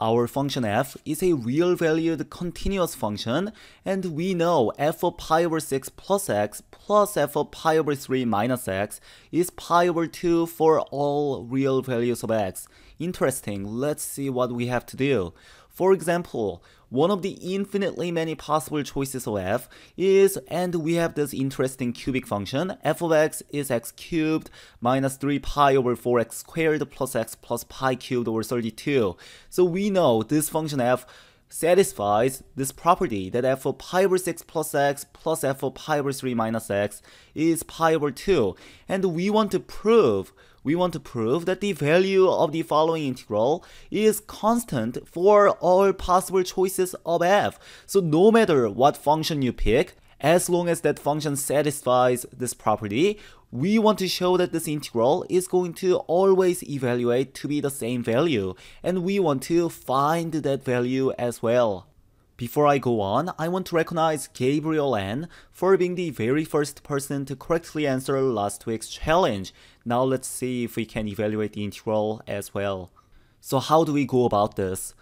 Our function f is a real-valued continuous function, and we know f of pi over 6 plus x plus f of pi over 3 minus x is pi over 2 for all real values of x. Interesting, let's see what we have to do. For example, one of the infinitely many possible choices of f is, and we have this interesting cubic function, f of x is x cubed minus 3 pi over 4x squared plus x plus pi cubed over 32. So we know this function f satisfies this property that f of pi over 6 plus x plus f of pi over 3 minus x is pi over 2. And we want to prove we want to prove that the value of the following integral is constant for all possible choices of f. So no matter what function you pick, as long as that function satisfies this property, we want to show that this integral is going to always evaluate to be the same value, and we want to find that value as well. Before I go on, I want to recognize Gabriel N for being the very first person to correctly answer last week's challenge. Now let's see if we can evaluate the integral as well. So how do we go about this?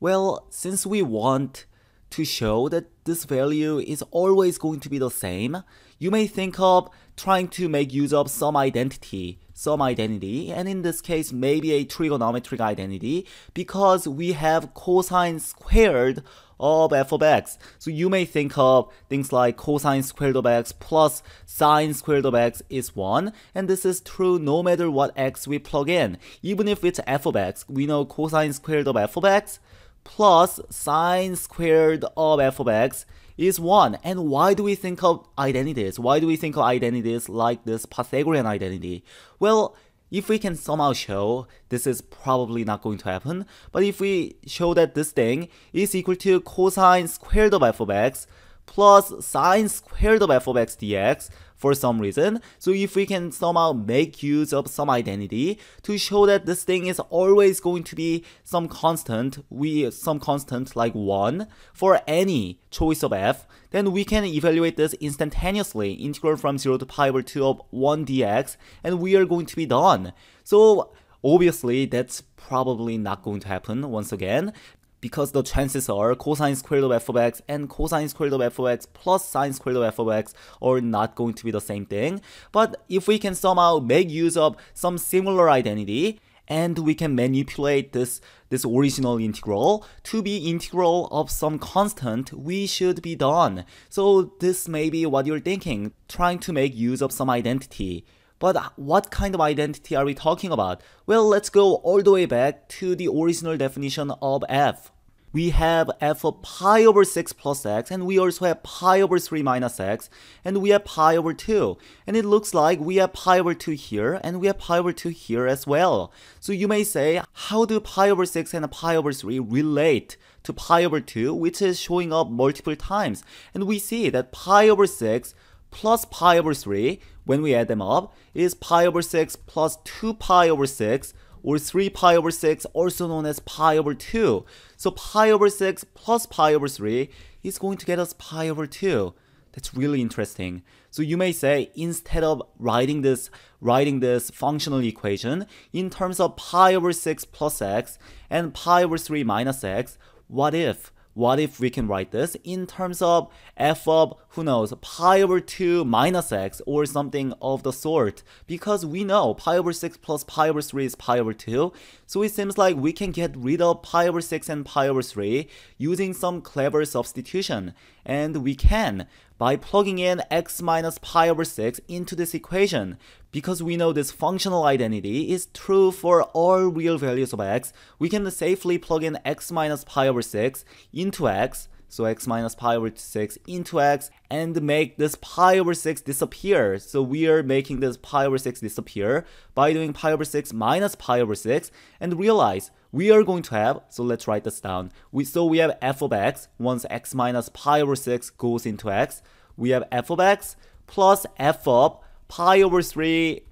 Well, since we want to show that this value is always going to be the same, you may think of trying to make use of some identity, some identity, and in this case maybe a trigonometric identity, because we have cosine squared of f of x. So you may think of things like cosine squared of x plus sine squared of x is 1, and this is true no matter what x we plug in. Even if it's f of x, we know cosine squared of f of x plus sine squared of f of x is one. And why do we think of identities? Why do we think of identities like this Pythagorean identity? Well, if we can somehow show this is probably not going to happen, but if we show that this thing is equal to cosine squared of f of x plus sine squared of f of x dx for some reason. So if we can somehow make use of some identity to show that this thing is always going to be some constant, we some constant like 1 for any choice of f, then we can evaluate this instantaneously, integral from 0 to pi over 2 of 1 dx, and we are going to be done. So obviously that's probably not going to happen once again because the chances are cosine squared of f of x and cosine squared of f of x plus sine squared of f of x are not going to be the same thing. But if we can somehow make use of some similar identity, and we can manipulate this, this original integral to be integral of some constant, we should be done. So this may be what you're thinking, trying to make use of some identity. But what kind of identity are we talking about? Well, let's go all the way back to the original definition of f. We have f of pi over 6 plus x, and we also have pi over 3 minus x, and we have pi over 2. And it looks like we have pi over 2 here, and we have pi over 2 here as well. So you may say, how do pi over 6 and pi over 3 relate? to pi over 2, which is showing up multiple times. And we see that pi over 6 plus pi over 3, when we add them up, is pi over 6 plus 2 pi over 6, or 3 pi over 6, also known as pi over 2. So pi over 6 plus pi over 3 is going to get us pi over 2. That's really interesting. So you may say, instead of writing this, writing this functional equation in terms of pi over 6 plus x and pi over 3 minus x, what if what if we can write this in terms of f of, who knows, pi over 2 minus x or something of the sort? Because we know pi over 6 plus pi over 3 is pi over 2, so it seems like we can get rid of pi over 6 and pi over 3 using some clever substitution. And we can by plugging in x minus pi over 6 into this equation because we know this functional identity is true for all real values of x, we can safely plug in x minus pi over 6 into x, so x minus pi over 6 into x, and make this pi over 6 disappear. So we are making this pi over 6 disappear by doing pi over 6 minus pi over 6, and realize we are going to have, so let's write this down. We So we have f of x, once x minus pi over 6 goes into x, we have f of x plus f of pi over 3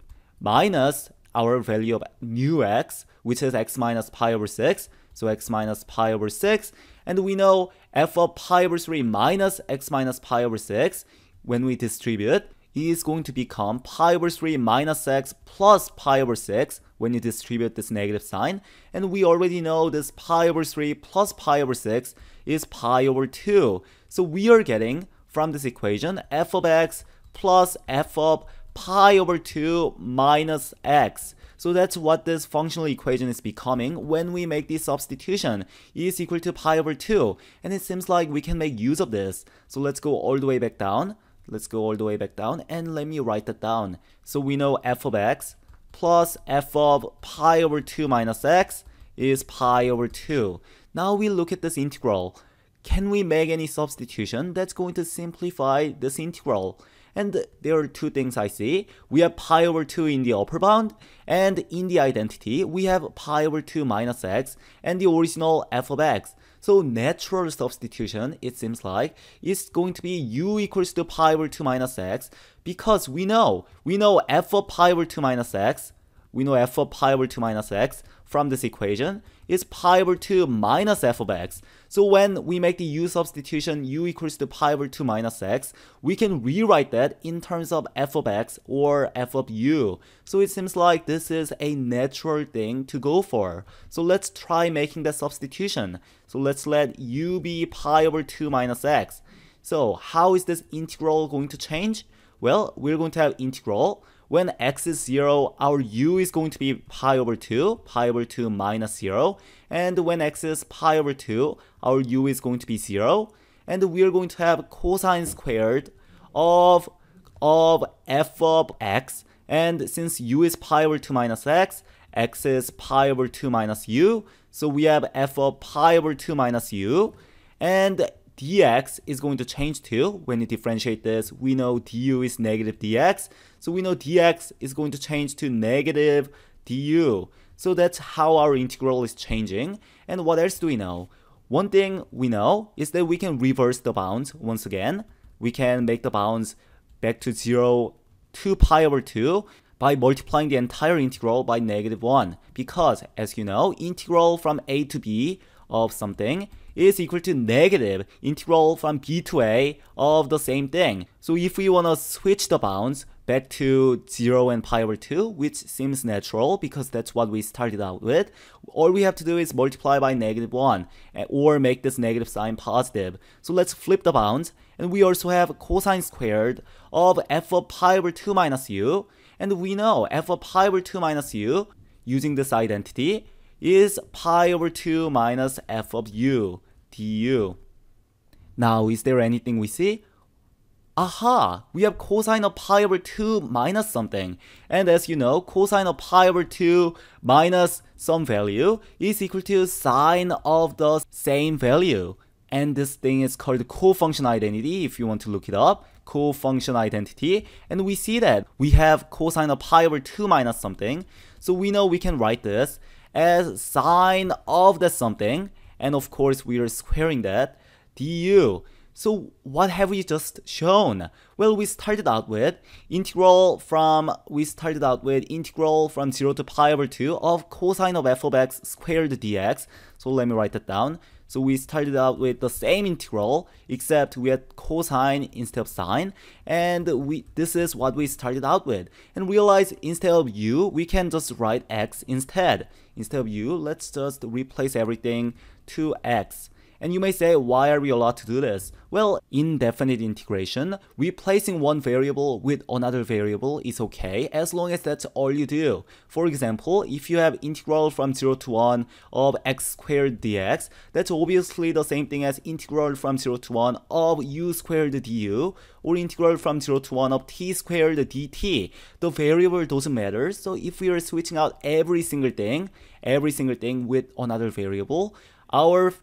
minus our value of new x, which is x minus pi over 6, so x minus pi over 6, and we know f of pi over 3 minus x minus pi over 6, when we distribute, is going to become pi over 3 minus x plus pi over 6 when you distribute this negative sign. And we already know this pi over 3 plus pi over 6 is pi over 2. So we are getting from this equation f of x plus f of pi over 2 minus x. So that's what this functional equation is becoming when we make the substitution. E is equal to pi over 2. And it seems like we can make use of this. So let's go all the way back down. Let's go all the way back down and let me write that down. So we know f of x plus f of pi over 2 minus x is pi over 2. Now we look at this integral. Can we make any substitution that's going to simplify this integral? And there are two things I see. We have pi over 2 in the upper bound, and in the identity, we have pi over 2 minus x, and the original f of x. So natural substitution, it seems like, is going to be u equals to pi over 2 minus x, because we know, we know f of pi over 2 minus x, we know f of pi over 2 minus x, from this equation is pi over 2 minus f of x. So when we make the u substitution u equals to pi over 2 minus x, we can rewrite that in terms of f of x or f of u. So it seems like this is a natural thing to go for. So let's try making that substitution. So let's let u be pi over 2 minus x. So how is this integral going to change? Well, we're going to have integral when x is 0, our u is going to be pi over 2, pi over 2 minus 0. And when x is pi over 2, our u is going to be 0. And we are going to have cosine squared of, of f of x. And since u is pi over 2 minus x, x is pi over 2 minus u. So we have f of pi over 2 minus u. And dx is going to change to When you differentiate this, we know du is negative dx. So we know dx is going to change to negative du. So that's how our integral is changing. And what else do we know? One thing we know is that we can reverse the bounds once again. We can make the bounds back to 0 2 pi over 2 by multiplying the entire integral by negative 1 because as you know integral from a to b of something is equal to negative integral from b to a of the same thing. So if we want to switch the bounds back to 0 and pi over 2, which seems natural because that's what we started out with, all we have to do is multiply by negative 1 eh, or make this negative sign positive. So let's flip the bounds and we also have cosine squared of f of pi over 2 minus u and we know f of pi over 2 minus u using this identity is pi over 2 minus f of u du. Now, is there anything we see? Aha! We have cosine of pi over 2 minus something. And as you know, cosine of pi over 2 minus some value is equal to sine of the same value. And this thing is called cofunction identity if you want to look it up cofunction identity and we see that we have cosine of pi over 2 minus something so we know we can write this as sine of the something and of course, we are squaring that du. So what have we just shown? Well, we started out with integral from, we started out with integral from 0 to pi over 2 of cosine of f of x squared dx. So let me write that down. So we started out with the same integral, except we had cosine instead of sine, and we this is what we started out with. And realize instead of u, we can just write x instead. Instead of u, let's just replace everything 2x. And you may say, why are we allowed to do this? Well, indefinite integration, replacing one variable with another variable is okay as long as that's all you do. For example, if you have integral from 0 to 1 of x squared dx, that's obviously the same thing as integral from 0 to 1 of u squared du, or integral from 0 to 1 of t squared dt. The variable doesn't matter, so if we are switching out every single thing, every single thing with another variable, our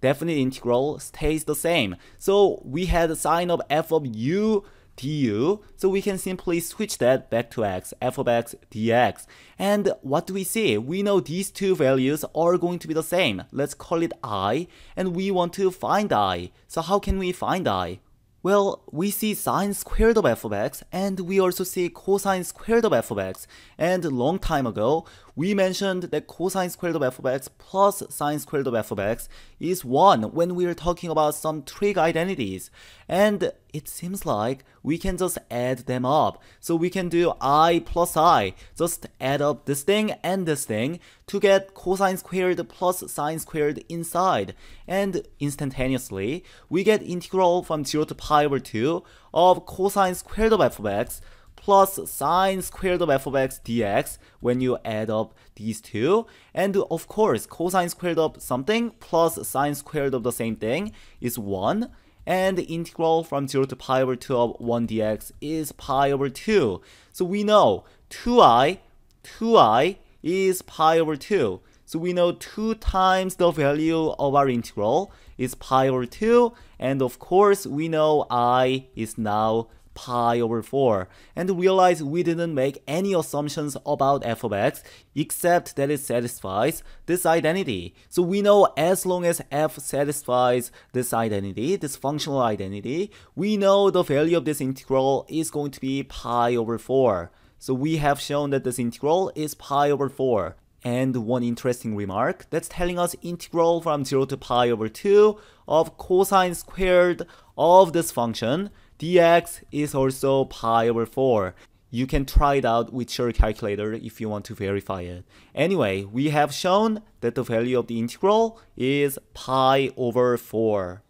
definite integral stays the same. So we had sine of f of u du, so we can simply switch that back to x, f of x dx. And what do we see? We know these two values are going to be the same. Let's call it i, and we want to find i. So how can we find i? Well, we see sine squared of f of x, and we also see cosine squared of f of x. And long time ago, we mentioned that cosine squared of f of x plus sine squared of f of x is 1 when we are talking about some trig identities. And it seems like we can just add them up. So we can do i plus i, just add up this thing and this thing to get cosine squared plus sine squared inside. And instantaneously, we get integral from 0 to pi over 2 of cosine squared of f of x plus sine squared of f of x dx when you add up these two. And of course, cosine squared of something plus sine squared of the same thing is 1 and the integral from 0 to pi over 2 of 1 dx is pi over 2. So we know 2i, 2i is pi over 2. So we know 2 times the value of our integral is pi over 2, and of course we know i is now pi over 4 and realize we didn't make any assumptions about f of x except that it satisfies this identity. So we know as long as f satisfies this identity, this functional identity, we know the value of this integral is going to be pi over 4. So we have shown that this integral is pi over 4. And one interesting remark that's telling us integral from 0 to pi over 2 of cosine squared of this function dx is also pi over 4. You can try it out with your calculator if you want to verify it. Anyway, we have shown that the value of the integral is pi over 4.